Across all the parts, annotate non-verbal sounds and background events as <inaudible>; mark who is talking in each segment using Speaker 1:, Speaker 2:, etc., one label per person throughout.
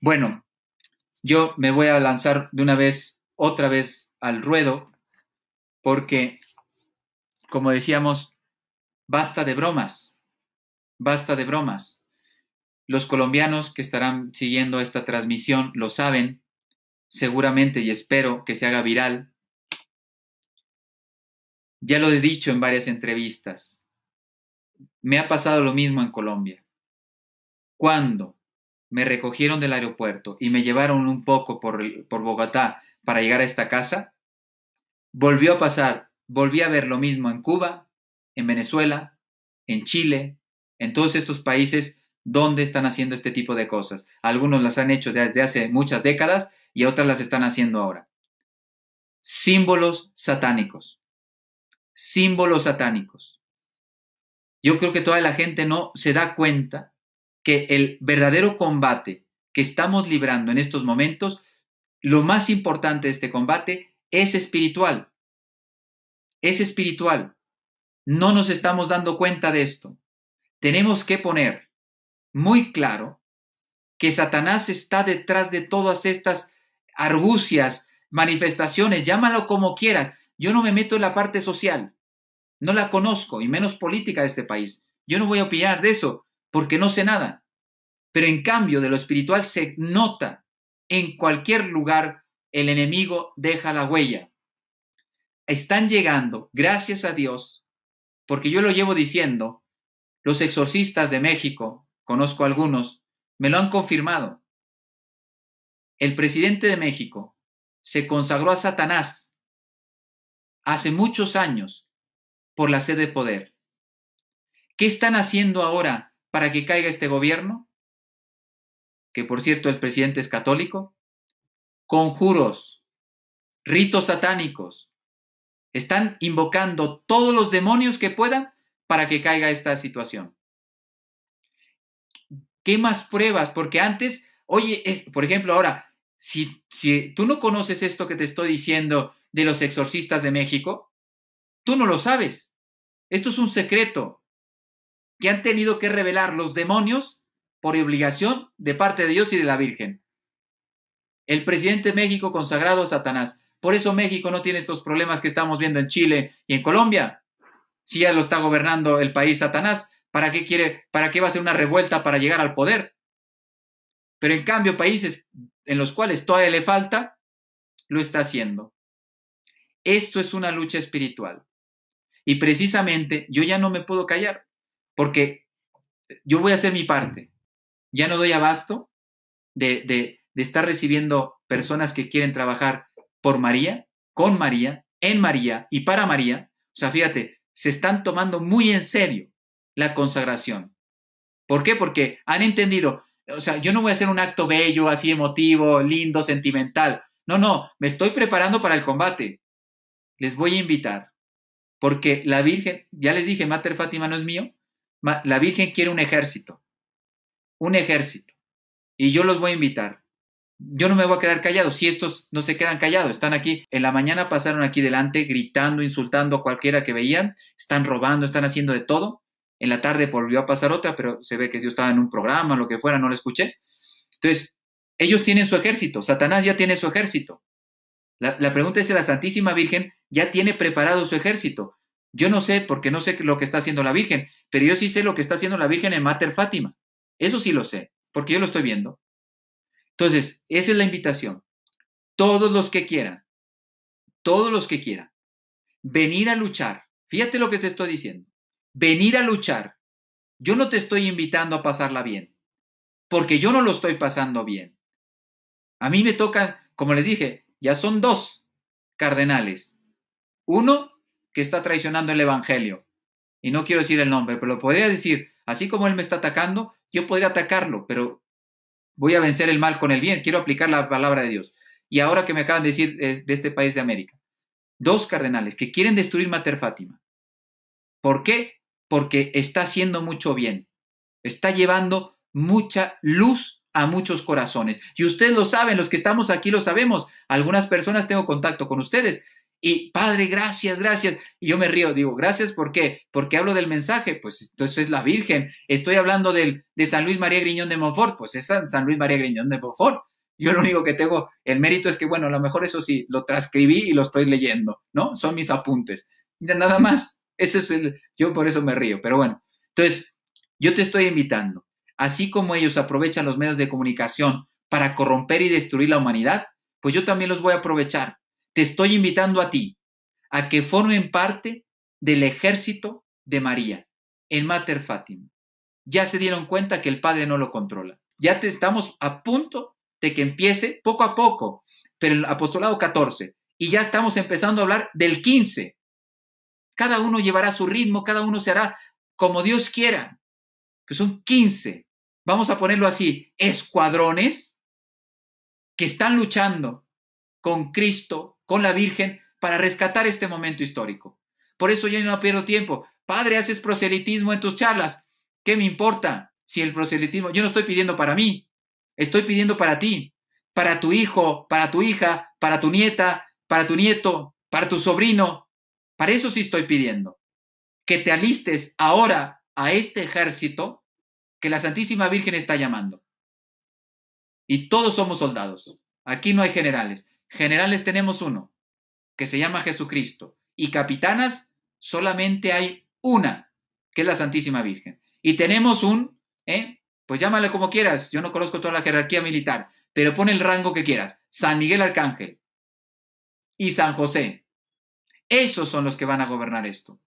Speaker 1: Bueno, yo me voy a lanzar de una vez, otra vez al ruedo, porque, como decíamos, basta de bromas, basta de bromas. Los colombianos que estarán siguiendo esta transmisión lo saben, seguramente y espero que se haga viral. Ya lo he dicho en varias entrevistas, me ha pasado lo mismo en Colombia. ¿Cuándo? me recogieron del aeropuerto y me llevaron un poco por, Bogotá para llegar a esta casa, volvió a pasar, volví a ver lo mismo en Cuba, en Venezuela, en Chile, en todos estos países donde están haciendo este tipo de cosas. Algunos las han hecho desde hace muchas décadas y otras las están haciendo ahora. Símbolos satánicos. Símbolos satánicos. Yo creo que toda la gente no se da cuenta que el verdadero combate que estamos librando en estos momentos, lo más importante de este combate es espiritual. Es espiritual. No nos estamos dando cuenta de esto. Tenemos que poner muy claro que Satanás está detrás de todas estas argucias, manifestaciones, llámalo como quieras. Yo no me meto en la parte social. No la conozco, y menos política de este país. Yo no voy a opinar de eso, porque no sé nada. Pero en cambio, de lo espiritual se nota en cualquier lugar el enemigo deja la huella. Están llegando, gracias a Dios, porque yo lo llevo diciendo, los exorcistas de México, conozco algunos, me lo han confirmado. El presidente de México se consagró a Satanás hace muchos años por la sed de poder. ¿Qué están haciendo ahora para que caiga este gobierno? que por cierto el presidente es católico, conjuros, ritos satánicos, están invocando todos los demonios que puedan para que caiga esta situación. ¿Qué más pruebas? Porque antes, oye, por ejemplo, ahora, si, si tú no conoces esto que te estoy diciendo de los exorcistas de México, tú no lo sabes. Esto es un secreto que han tenido que revelar los demonios por obligación de parte de Dios y de la Virgen. El presidente México consagrado a Satanás. Por eso México no tiene estos problemas que estamos viendo en Chile y en Colombia. Si ya lo está gobernando el país Satanás, ¿para qué quiere, para qué va a ser una revuelta para llegar al poder? Pero en cambio, países en los cuales todavía le falta, lo está haciendo. Esto es una lucha espiritual. Y precisamente yo ya no me puedo callar, porque yo voy a hacer mi parte ya no doy abasto de, estar recibiendo personas que quieren trabajar por María, con María, en María y para María. O sea, fíjate, se están tomando muy en serio la consagración. ¿Por qué? Porque han entendido, o sea, yo no voy a hacer un acto bello, así emotivo, lindo, sentimental. No, no, me estoy preparando para el combate. Les voy a invitar, porque la Virgen, ya les dije, Mater Fátima no es mío, la Virgen quiere un ejército un ejército y yo los voy a invitar. Yo no me voy a quedar callado. Si estos no se quedan callados, están aquí. En la mañana pasaron aquí delante gritando, insultando a cualquiera que veían. Están robando, están haciendo de todo. En la tarde volvió a pasar otra, pero se ve que yo estaba en un programa, lo que fuera, no lo escuché. Entonces, ellos tienen su ejército. Satanás ya tiene su ejército. La, la pregunta es si la Santísima Virgen ya tiene preparado su ejército. Yo no sé, porque no sé lo que está haciendo la Virgen, pero yo sí sé lo que está haciendo la Virgen en Mater Fátima. Eso sí lo sé, porque yo lo estoy viendo. Entonces, esa es la invitación. Todos los que quieran, todos los que quieran, venir a luchar. Fíjate lo que te estoy diciendo. Venir a luchar. Yo no te estoy invitando a pasarla bien, porque yo no lo estoy pasando bien. A mí me tocan, como les dije, ya son dos cardenales. Uno que está traicionando el Evangelio. Y no quiero decir el nombre, pero lo podría decir, así como él me está atacando, yo podría atacarlo, pero voy a vencer el mal con el bien, quiero aplicar la palabra de Dios. Y ahora que me acaban de decir eh, de este país de América, dos cardenales que quieren destruir Mater Fátima. ¿Por qué? Porque está haciendo mucho bien, está llevando mucha luz a muchos corazones. Y ustedes lo saben, los que estamos aquí lo sabemos. Algunas personas tengo contacto con ustedes y Padre, gracias, gracias. Y yo me río, digo, gracias, ¿por qué? Porque hablo del mensaje, pues entonces es la Virgen. Estoy hablando del, de San Luis María Griñón de Montfort, pues es San Luis María Griñón de Montfort. Yo lo único que tengo, el mérito es que, bueno, a lo mejor eso sí, lo transcribí y lo estoy leyendo, ¿no? Son mis apuntes. Nada más. Eso es el, yo por eso me río, pero bueno. Entonces, yo te estoy invitando, así como ellos aprovechan los medios de comunicación para corromper y destruir la humanidad, pues yo también los voy a aprovechar te estoy invitando a ti a que formen parte del ejército de María en Mater Fátima. Ya se dieron cuenta que el Padre no lo controla. Ya estamos a punto de que empiece poco a poco, pero el apostolado 14, y ya estamos empezando a hablar del 15. Cada uno llevará su ritmo, cada uno se hará como Dios quiera. Pues son 15, vamos a ponerlo así, escuadrones que están luchando con Cristo con la Virgen para rescatar este momento histórico. Por eso yo no pierdo tiempo. Padre, haces proselitismo en tus charlas. ¿Qué me importa si el proselitismo? Yo no estoy pidiendo para mí, estoy pidiendo para ti, para tu hijo, para tu hija, para tu nieta, para tu nieto, para tu sobrino. Para eso sí estoy pidiendo. Que te alistes ahora a este ejército que la Santísima Virgen está llamando. Y todos somos soldados. Aquí no hay generales. Generales tenemos uno, que se llama Jesucristo. Y capitanas solamente hay una, que es la Santísima Virgen. Y tenemos un, ¿eh? pues llámale como quieras, yo no conozco toda la jerarquía militar, pero pon el rango que quieras. San Miguel Arcángel y San José. Esos son los que van a gobernar esto.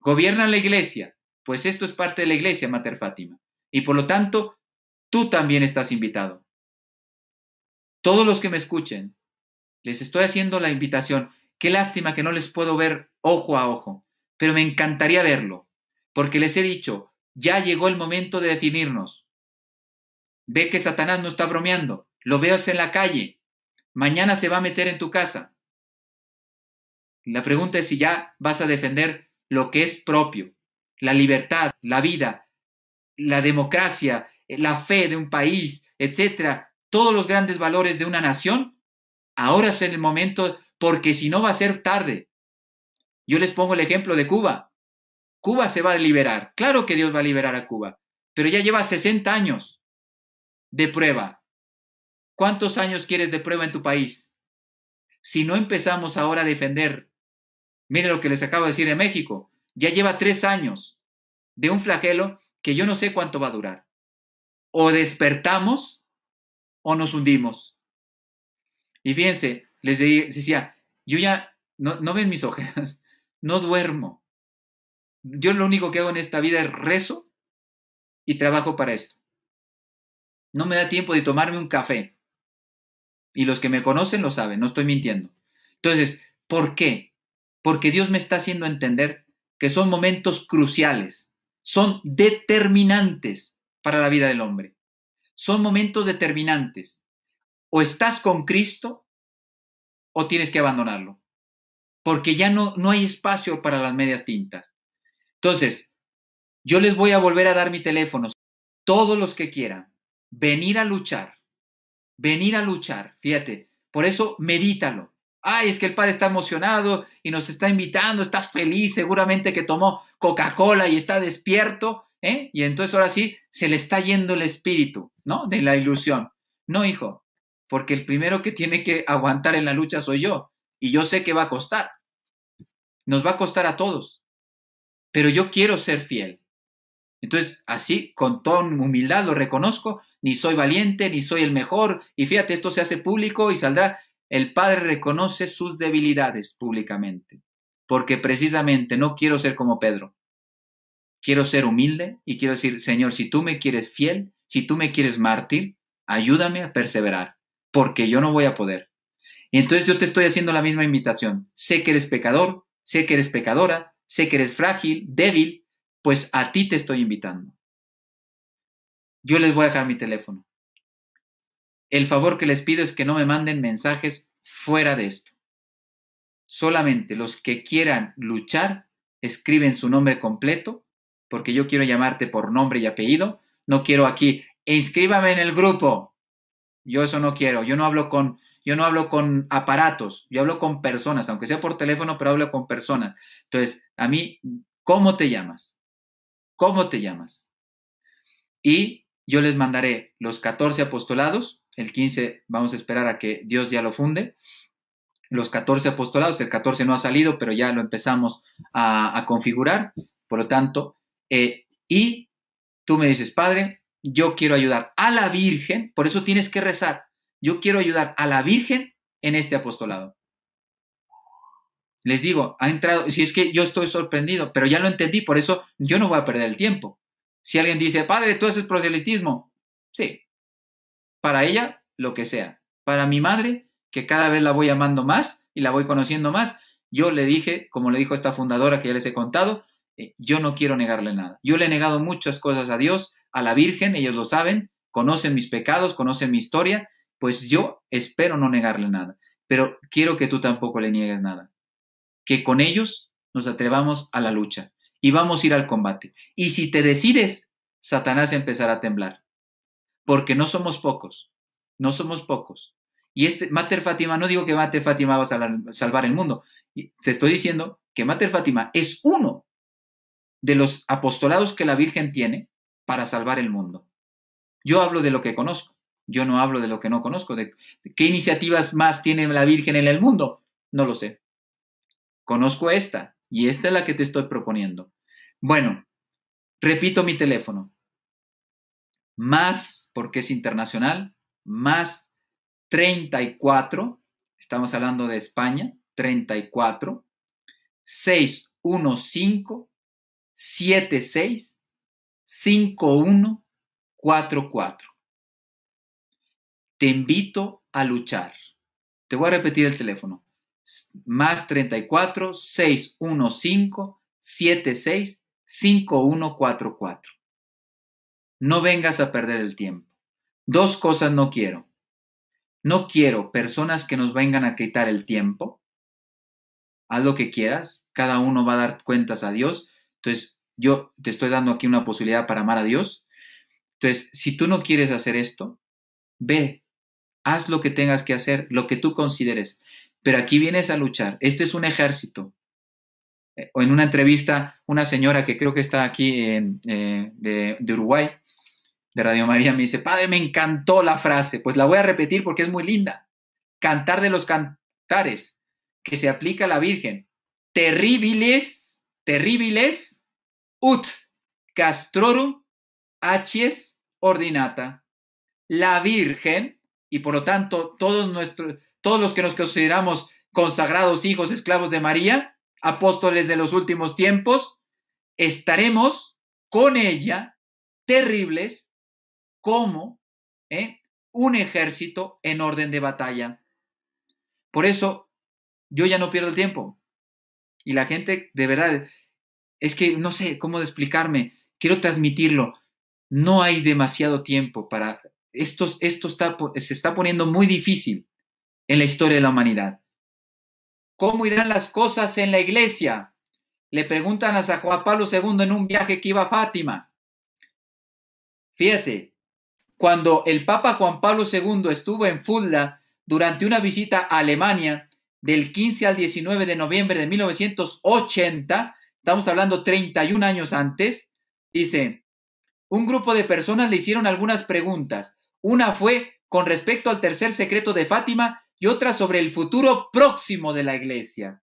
Speaker 1: Gobiernan la iglesia, pues esto es parte de la iglesia, Mater Fátima. Y por lo tanto, tú también estás invitado todos los que me escuchen, les estoy haciendo la invitación. Qué lástima que no les puedo ver ojo a ojo, pero me encantaría verlo, porque les he dicho, ya llegó el momento de definirnos. Ve que Satanás no está bromeando, lo veo en la calle, mañana se va a meter en tu casa. La pregunta es si ya vas a defender lo que es propio, la libertad, la vida, la democracia, la fe de un país, etcétera, todos los grandes valores de una nación, ahora es el momento, porque si no va a ser tarde. Yo les pongo el ejemplo de Cuba. Cuba se va a liberar. Claro que Dios va a liberar a Cuba, pero ya lleva 60 años de prueba. ¿Cuántos años quieres de prueba en tu país? Si no empezamos ahora a defender, miren lo que les acabo de decir en México, ya lleva tres años de un flagelo que yo no sé cuánto va a durar. O despertamos o nos hundimos. Y fíjense, les decía, yo ya, no, ven mis ojeras, <laughs> no duermo. Yo lo único que hago en esta vida es rezo y trabajo para esto. No me da tiempo de tomarme un café. Y los que me conocen lo saben, no estoy mintiendo. Entonces, ¿por qué? Porque Dios me está haciendo entender que son momentos cruciales, son determinantes para la vida del hombre son momentos determinantes. O estás con Cristo o tienes que abandonarlo, porque ya no, no hay espacio para las medias tintas. Entonces, yo les voy a volver a dar mi teléfono. Todos los que quieran, venir a luchar, venir a luchar, fíjate, por eso medítalo. Ay, es que el padre está emocionado y nos está invitando, está feliz, seguramente que tomó Coca-Cola y está despierto. ¿eh? Y entonces ahora sí se le está yendo el espíritu, ¿no? De la ilusión. No, hijo, porque el primero que tiene que aguantar en la lucha soy yo. Y yo sé que va a costar. Nos va a costar a todos. Pero yo quiero ser fiel. Entonces, así, con toda humildad lo reconozco, ni soy valiente, ni soy el mejor. Y fíjate, esto se hace público y saldrá. El Padre reconoce sus debilidades públicamente, porque precisamente no quiero ser como Pedro quiero ser humilde y quiero decir, Señor, si tú me quieres fiel, si tú me quieres mártir, ayúdame a perseverar, porque yo no voy a poder. entonces yo te estoy haciendo la misma invitación. Sé que eres pecador, sé que eres pecadora, sé que eres frágil, débil, pues a ti te estoy invitando. Yo les voy a dejar mi teléfono. El favor que les pido es que no me manden mensajes fuera de esto. Solamente los que quieran luchar escriben su nombre completo porque yo quiero llamarte por nombre y apellido, no quiero aquí, inscríbame en el grupo. Yo eso no quiero, yo no hablo con, yo no hablo con aparatos, yo hablo con personas, aunque sea por teléfono, pero hablo con personas. Entonces, a mí, ¿cómo te llamas? ¿Cómo te llamas? Y yo les mandaré los 14 apostolados, el 15 vamos a esperar a que Dios ya lo funde, los 14 apostolados, el 14 no ha salido, pero ya lo empezamos a, a configurar, por lo tanto, eh, y tú me dices, Padre, yo quiero ayudar a la Virgen, por eso tienes que rezar, yo quiero ayudar a la Virgen en este apostolado. Les digo, ha entrado, si es que yo estoy sorprendido, pero ya lo entendí, por eso yo no voy a perder el tiempo. Si alguien dice, padre, tú haces proselitismo, sí, para ella, lo que sea. Para mi madre, que cada vez la voy amando más y la voy conociendo más, yo le dije, como le dijo esta fundadora que ya les he contado, eh, yo no quiero negarle nada. Yo le he negado muchas cosas a Dios, a la Virgen, ellos lo saben, conocen mis pecados, conocen mi historia, pues yo espero no negarle nada, pero quiero que tú tampoco le niegues nada. Que con ellos nos atrevamos a la lucha y vamos a ir al combate. Y si te decides, Satanás empezará a temblar, porque no somos pocos, no somos pocos. Y este Mater Fátima, no digo que Mater Fátima va a salvar el mundo, te estoy diciendo que Mater Fátima es uno de los apostolados que la Virgen tiene para salvar el mundo. Yo hablo de lo que conozco, yo no hablo de lo que no conozco, de qué iniciativas más tiene la Virgen en el mundo, no lo sé. Conozco esta y esta es la que te estoy proponiendo. Bueno, repito mi teléfono. Más, porque es internacional, más 34, estamos hablando de España, 34, 615. 76 5144. Te invito a luchar. Te voy a repetir el teléfono. Más 34 615 76 5144. No vengas a perder el tiempo. Dos cosas no quiero. No quiero personas que nos vengan a quitar el tiempo. Haz lo que quieras. Cada uno va a dar cuentas a Dios entonces, yo te estoy dando aquí una posibilidad para amar a Dios. Entonces, si tú no quieres hacer esto, ve, haz lo que tengas que hacer, lo que tú consideres. Pero aquí vienes a luchar. Este es un ejército. Eh, o en una entrevista, una señora que creo que está aquí eh, de, Uruguay, de Radio María, me dice, padre, me encantó la frase. Pues la voy a repetir porque es muy linda. Cantar de los cantares, que se aplica a la Virgen. Terribles, terribles ut castrorum acies ordinata. La Virgen, y por lo tanto todos, nuestros, todos los que nos consideramos consagrados hijos, esclavos de María, apóstoles de los últimos tiempos, estaremos con ella terribles como ¿eh? un ejército en orden de batalla. Por eso yo ya no pierdo el tiempo. Y la gente de verdad es que no sé cómo explicarme, quiero transmitirlo. No hay demasiado tiempo para... Esto, esto se está poniendo muy difícil en la historia de la humanidad. ¿Cómo irán las cosas en la iglesia? Le preguntan a San Juan Pablo II en un viaje que iba a Fátima. Fíjate, cuando el Papa Juan Pablo II estuvo en Fulda durante una visita a Alemania del 15 al 19 de noviembre de 1980, estamos hablando 31 años antes, dice, un grupo de personas le hicieron algunas preguntas. Una fue con respecto al tercer secreto de Fátima y otra sobre el futuro próximo de la iglesia.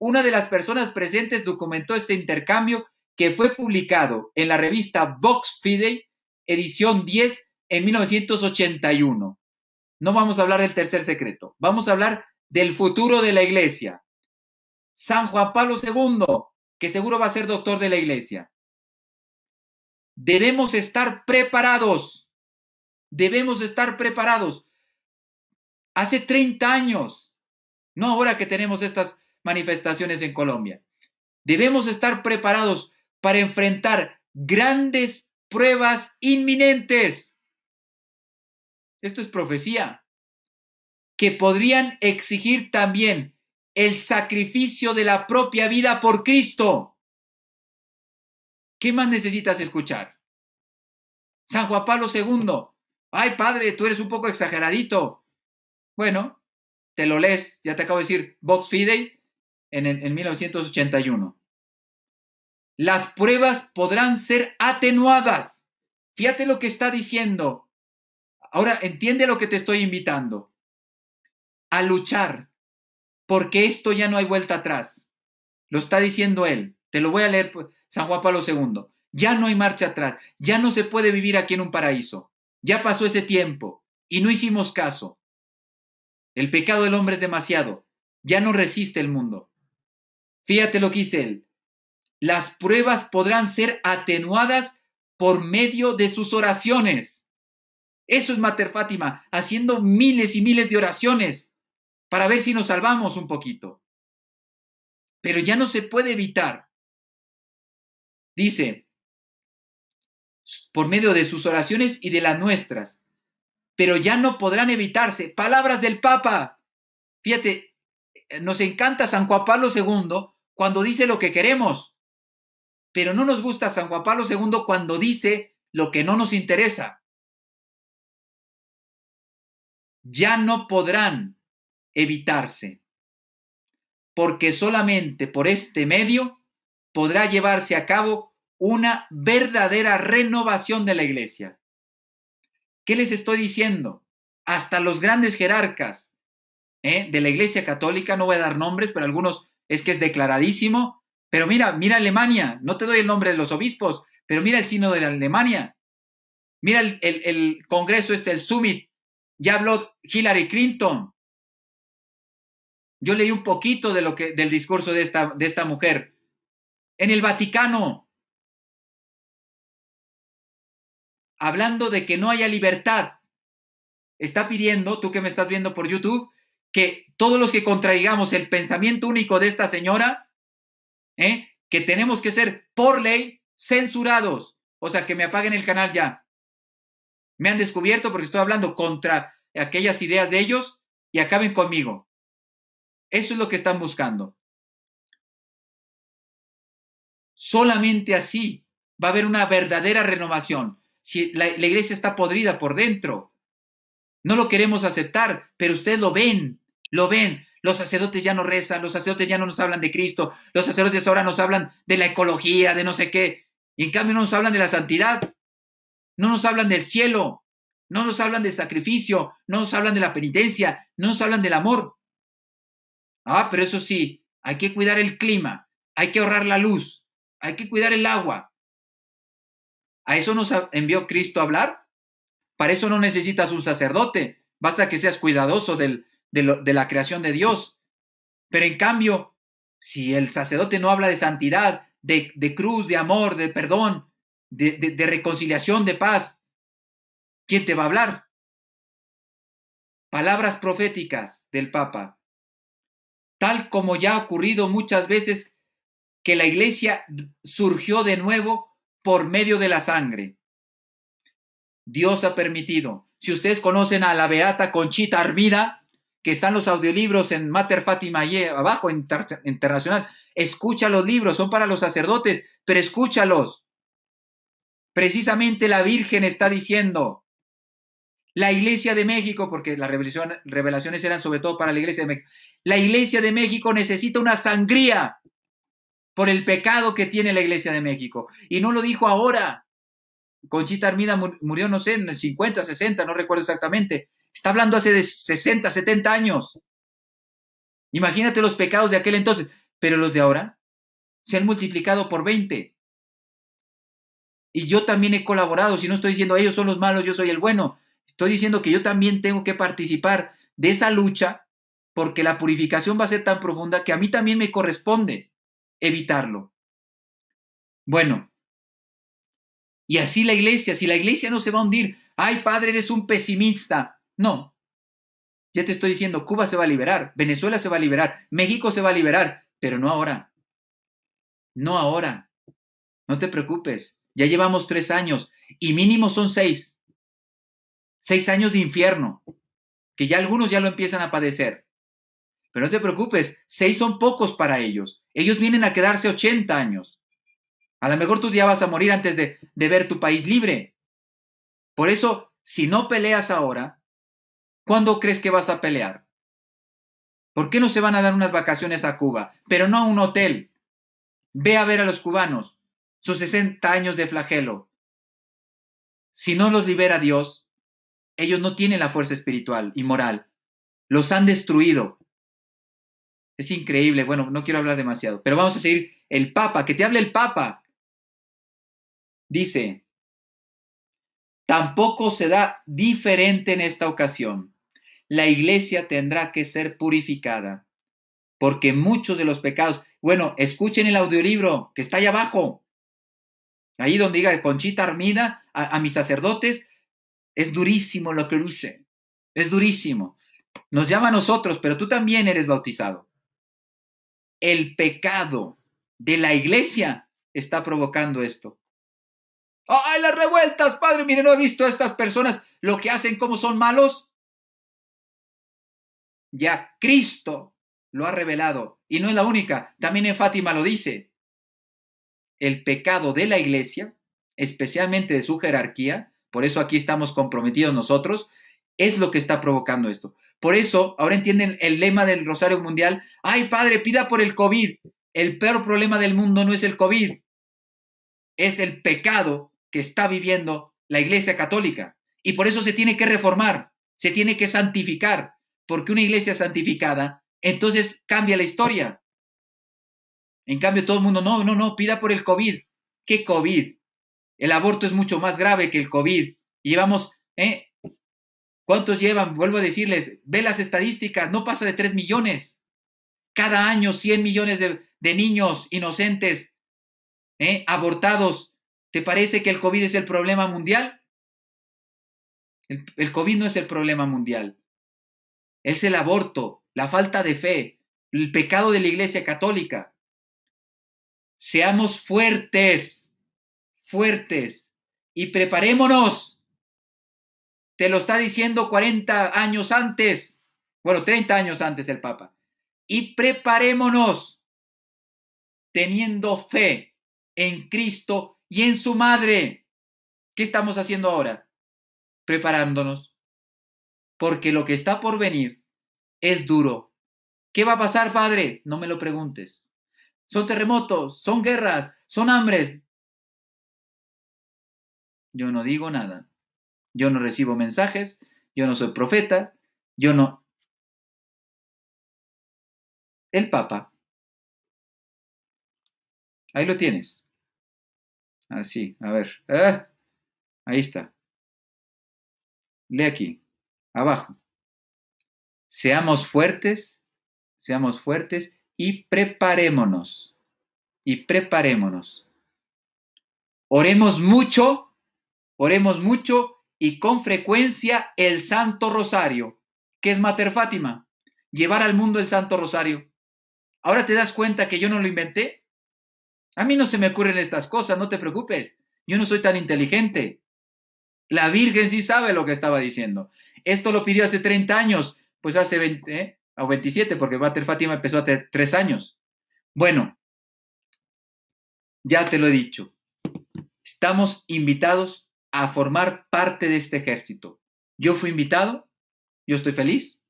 Speaker 1: Una de las personas presentes documentó este intercambio que fue publicado en la revista Vox Fidei, edición 10, en 1981. No vamos a hablar del tercer secreto, vamos a hablar del futuro de la iglesia. San Juan Pablo II que seguro va a ser doctor de la iglesia. Debemos estar preparados. Debemos estar preparados. Hace 30 años, no ahora que tenemos estas manifestaciones en Colombia, debemos estar preparados para enfrentar grandes pruebas inminentes. Esto es profecía, que podrían exigir también el sacrificio de la propia vida por Cristo. ¿Qué más necesitas escuchar? San Juan Pablo II. Ay, padre, tú eres un poco exageradito. Bueno, te lo lees, ya te acabo de decir, Vox Fidei en, 1981. Las pruebas podrán ser atenuadas. Fíjate lo que está diciendo. Ahora entiende lo que te estoy invitando. A luchar porque esto ya no hay vuelta atrás. Lo está diciendo él. Te lo voy a leer, pues, San Juan Pablo II. Ya no hay marcha atrás. Ya no se puede vivir aquí en un paraíso. Ya pasó ese tiempo y no hicimos caso. El pecado del hombre es demasiado. Ya no resiste el mundo. Fíjate lo que dice él. Las pruebas podrán ser atenuadas por medio de sus oraciones. Eso es Mater Fátima, haciendo miles y miles de oraciones para ver si nos salvamos un poquito. Pero ya no se puede evitar. Dice, por medio de sus oraciones y de las nuestras, pero ya no podrán evitarse. Palabras del Papa. Fíjate, eh, nos encanta San Juan Pablo II cuando dice lo que queremos, pero no nos gusta San Juan Pablo II cuando dice lo que no nos interesa. Ya no podrán evitarse, porque solamente por este medio podrá llevarse a cabo una verdadera renovación de la iglesia. ¿Qué les estoy diciendo? Hasta los grandes jerarcas ¿eh? de la iglesia católica, no voy a dar nombres, pero algunos es que es declaradísimo, pero mira, mira Alemania, no te doy el nombre de los obispos, pero mira el sino de la Alemania, mira el, el congreso este, el summit, ya habló Hillary Clinton, yo leí un poquito de lo que, del discurso de esta, de esta mujer. En el Vaticano, hablando de que no haya libertad, está pidiendo, tú que me estás viendo por YouTube, que todos los que contraigamos el pensamiento único de esta señora, ¿eh? que tenemos que ser por ley censurados. O sea, que me apaguen el canal ya. Me han descubierto porque estoy hablando contra aquellas ideas de ellos y acaben conmigo. Eso es lo que están buscando. Solamente así va a haber una verdadera renovación. Si la, iglesia está podrida por dentro, no lo queremos aceptar, pero ustedes lo ven, lo ven. Los sacerdotes ya no rezan, los sacerdotes ya no nos hablan de Cristo, los sacerdotes ahora nos hablan de la ecología, de no sé qué, y en cambio no nos hablan de la santidad, no nos hablan del cielo, no nos hablan del sacrificio, no nos hablan de la penitencia, no nos hablan del amor. Ah, pero eso sí, hay que cuidar el clima, hay que ahorrar la luz, hay que cuidar el agua. ¿A eso nos envió Cristo a hablar? Para eso no necesitas un sacerdote, basta que seas cuidadoso del, de, la creación de Dios. Pero en cambio, si el sacerdote no habla de santidad, de, cruz, de amor, de perdón, de, reconciliación, de paz, ¿quién te va a hablar? Palabras proféticas del Papa tal como ya ha ocurrido muchas veces que la iglesia surgió de nuevo por medio de la sangre. Dios ha permitido. Si ustedes conocen a la beata Conchita armida que están los audiolibros en Mater Fátima y abajo, internacional, escucha los libros, son para los sacerdotes, pero escúchalos. Precisamente la Virgen está diciendo, la Iglesia de México, porque las revelaciones eran sobre todo para la Iglesia de México, la Iglesia de México necesita una sangría por el pecado que tiene la Iglesia de México. Y no lo dijo ahora. Conchita Armida murió, no sé, en el 50, 60, no recuerdo exactamente. Está hablando hace de 60, 70 años. Imagínate los pecados de aquel entonces, pero los de ahora se han multiplicado por 20. Y yo también he colaborado, si no estoy diciendo ellos son los malos, yo soy el bueno estoy diciendo que yo también tengo que participar de esa lucha porque la purificación va a ser tan profunda que a mí también me corresponde evitarlo. Bueno, y así la iglesia, si la iglesia no se va a hundir, ay padre, eres un pesimista. No, ya te estoy diciendo, Cuba se va a liberar, Venezuela se va a liberar, México se va a liberar, pero no ahora. No ahora. No te preocupes. Ya llevamos tres años y mínimo son seis seis años de infierno, que ya algunos ya lo empiezan a padecer. Pero no te preocupes, seis son pocos para ellos. Ellos vienen a quedarse 80 años. A lo mejor tú ya vas a morir antes de, de ver tu país libre. Por eso, si no peleas ahora, ¿cuándo crees que vas a pelear? ¿Por qué no se van a dar unas vacaciones a Cuba? Pero no a un hotel. Ve a ver a los cubanos, sus 60 años de flagelo. Si no los libera Dios, ellos no tienen la fuerza espiritual y moral. Los han destruido. Es increíble. Bueno, no quiero hablar demasiado, pero vamos a seguir. El Papa, que te hable el Papa. Dice, tampoco se da diferente en esta ocasión. La iglesia tendrá que ser purificada, porque muchos de los pecados, bueno, escuchen el audiolibro que está ahí abajo, ahí donde diga Conchita Armida, a, a mis sacerdotes, es durísimo lo que luce. Es durísimo. Nos llama a nosotros, pero tú también eres bautizado. El pecado de la iglesia está provocando esto. ¡Ay, las revueltas, padre! Mire, no he visto a estas personas lo que hacen, cómo son malos. Ya Cristo lo ha revelado. Y no es la única. También en Fátima lo dice. El pecado de la iglesia, especialmente de su jerarquía, por eso aquí estamos comprometidos nosotros, es lo que está provocando esto. Por eso, ahora entienden el lema del Rosario Mundial, ay Padre, pida por el COVID. El peor problema del mundo no es el COVID, es el pecado que está viviendo la Iglesia Católica. Y por eso se tiene que reformar, se tiene que santificar, porque una iglesia santificada, entonces cambia la historia. En cambio, todo el mundo, no, no, no, pida por el COVID. ¿Qué COVID? El aborto es mucho más grave que el COVID. llevamos, ¿eh? ¿Cuántos llevan? Vuelvo a decirles, ve las estadísticas, no pasa de 3 millones. Cada año 100 millones de, niños inocentes ¿eh? abortados. ¿Te parece que el COVID es el problema mundial? el COVID no es el problema mundial. Es el aborto, la falta de fe, el pecado de la Iglesia Católica. Seamos fuertes fuertes y preparémonos. Te lo está diciendo 40 años antes, bueno, 30 años antes el Papa. Y preparémonos teniendo fe en Cristo y en su Madre. ¿Qué estamos haciendo ahora? Preparándonos. Porque lo que está por venir es duro. ¿Qué va a pasar, Padre? No me lo preguntes. Son terremotos, son guerras, son hambres, yo no digo nada, yo no recibo mensajes, yo no soy profeta, yo no... El Papa. Ahí lo tienes. Así, ah, a ver. Ah, ahí está. Lee aquí, abajo. Seamos fuertes, seamos fuertes y preparémonos. Y preparémonos. Oremos mucho Oremos mucho y con frecuencia el Santo Rosario. ¿Qué es Mater Fátima? Llevar al mundo el Santo Rosario. Ahora te das cuenta que yo no lo inventé. A mí no se me ocurren estas cosas, no te preocupes. Yo no soy tan inteligente. La Virgen sí sabe lo que estaba diciendo. Esto lo pidió hace 30 años, pues hace 20 ¿eh? o 27, porque Mater Fátima empezó hace 3 años. Bueno, ya te lo he dicho. Estamos invitados a formar parte de este ejército. Yo fui invitado, yo estoy feliz,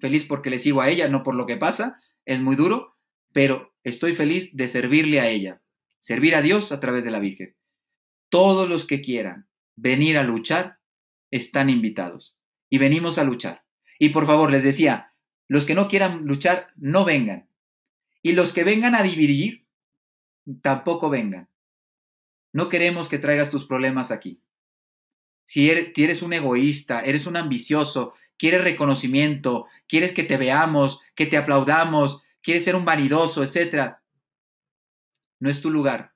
Speaker 1: feliz porque le sigo a ella, no por lo que pasa, es muy duro, pero estoy feliz de servirle a ella, servir a Dios a través de la Virgen. Todos los que quieran venir a luchar están invitados y venimos a luchar. Y por favor, les decía, los que no quieran luchar, no vengan. Y los que vengan a dividir, tampoco vengan. No queremos que traigas tus problemas aquí. Si eres, un egoísta, eres un ambicioso, quieres reconocimiento, quieres que te veamos, que te aplaudamos, quieres ser un vanidoso, etc. No es tu lugar,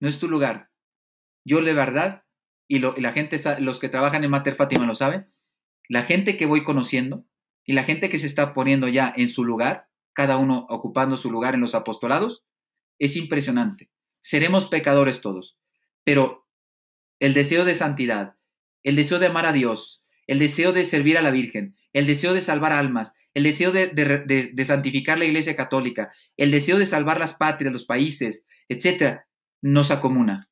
Speaker 1: no es tu lugar. Yo de verdad, y, la gente, los que trabajan en Mater Fátima lo saben, la gente que voy conociendo y la gente que se está poniendo ya en su lugar, cada uno ocupando su lugar en los apostolados, es impresionante. Seremos pecadores todos, pero el deseo de santidad, el deseo de amar a Dios, el deseo de servir a la Virgen, el deseo de salvar almas, el deseo de, santificar la Iglesia Católica, el deseo de salvar las patrias, los países, etcétera, nos acomuna.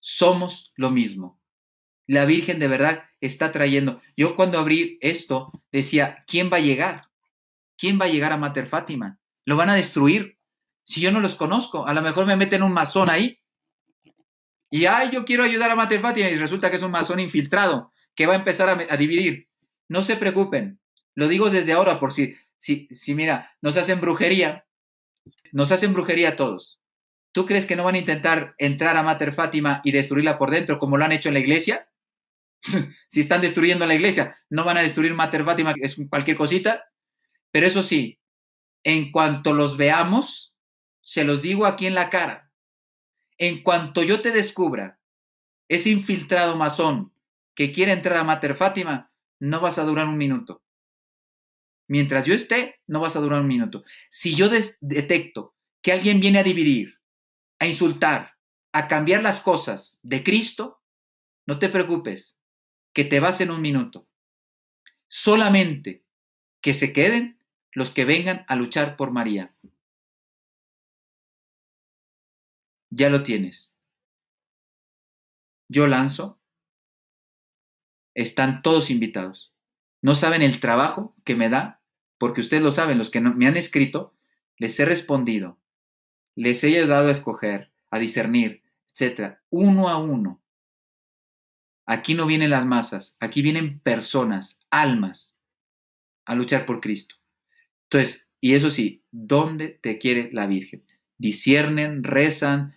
Speaker 1: Somos lo mismo. La Virgen de verdad está trayendo. Yo cuando abrí esto decía, ¿quién va a llegar? ¿Quién va a llegar a Mater Fátima? ¿Lo van a destruir? Si yo no los conozco, a lo mejor me meten un mazón ahí y, ay, yo quiero ayudar a Mater Fátima y resulta que es un masón infiltrado que va a empezar a, dividir. No se preocupen, lo digo desde ahora por si, si, si, mira, nos hacen brujería, nos hacen brujería a todos. ¿Tú crees que no van a intentar entrar a Mater Fátima y destruirla por dentro como lo han hecho en la iglesia? <laughs> si están destruyendo la iglesia, no van a destruir Mater Fátima, es cualquier cosita. Pero eso sí, en cuanto los veamos, se los digo aquí en la cara. En cuanto yo te descubra ese infiltrado masón que quiere entrar a Mater Fátima, no vas a durar un minuto. Mientras yo esté, no vas a durar un minuto. Si yo detecto que alguien viene a dividir, a insultar, a cambiar las cosas de Cristo, no te preocupes, que te vas en un minuto. Solamente que se queden los que vengan a luchar por María. ya lo tienes. Yo lanzo, están todos invitados. No saben el trabajo que me da, porque ustedes lo saben, los que me han escrito, les he respondido, les he ayudado a escoger, a discernir, etc. uno a uno. Aquí no vienen las masas, aquí vienen personas, almas, a luchar por Cristo. Entonces, y eso sí, ¿dónde te quiere la Virgen? Disciernen, rezan,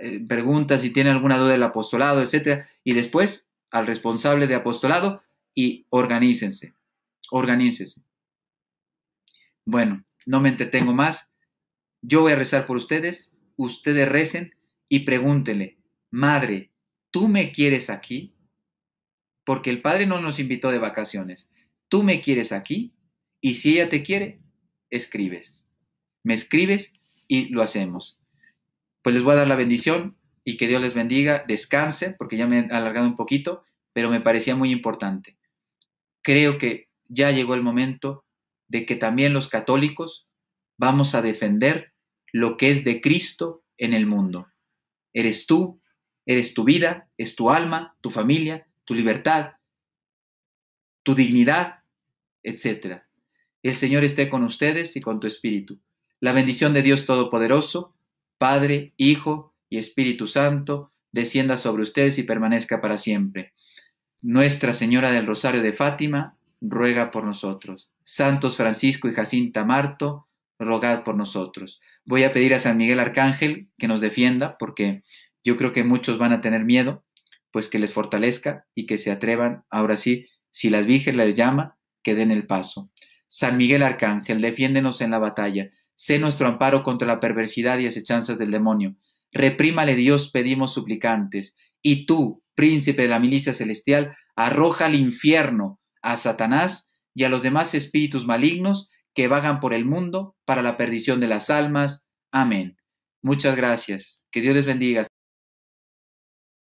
Speaker 1: eh, pregunta si tiene alguna duda del apostolado, etcétera, y después al responsable de apostolado y organícense, organícense. Bueno, no me entretengo más. Yo voy a rezar por ustedes, ustedes recen y pregúntenle, Madre, ¿tú me quieres aquí? Porque el Padre no nos invitó de vacaciones. ¿Tú me quieres aquí? Y si ella te quiere, escribes. Me escribes y lo hacemos pues les voy a dar la bendición y que Dios les bendiga, descansen, porque ya me he alargado un poquito, pero me parecía muy importante. Creo que ya llegó el momento de que también los católicos vamos a defender lo que es de Cristo en el mundo. Eres tú, eres tu vida, es tu alma, tu familia, tu libertad, tu dignidad, etc. El Señor esté con ustedes y con tu espíritu. La bendición de Dios Todopoderoso, Padre, Hijo y Espíritu Santo, descienda sobre ustedes y permanezca para siempre. Nuestra Señora del Rosario de Fátima, ruega por nosotros. Santos Francisco y Jacinta Marto, rogad por nosotros. Voy a pedir a San Miguel Arcángel que nos defienda, porque yo creo que muchos van a tener miedo, pues que les fortalezca y que se atrevan, ahora sí, si las Virgen les llama, que den el paso. San Miguel Arcángel, defiéndenos en la batalla sé nuestro amparo contra la perversidad y acechanzas del demonio. Reprímale Dios, pedimos suplicantes. Y tú, príncipe de la milicia celestial, arroja al infierno a Satanás y a los demás espíritus malignos que vagan por el mundo para la perdición de las almas. Amén. Muchas gracias. Que Dios les bendiga.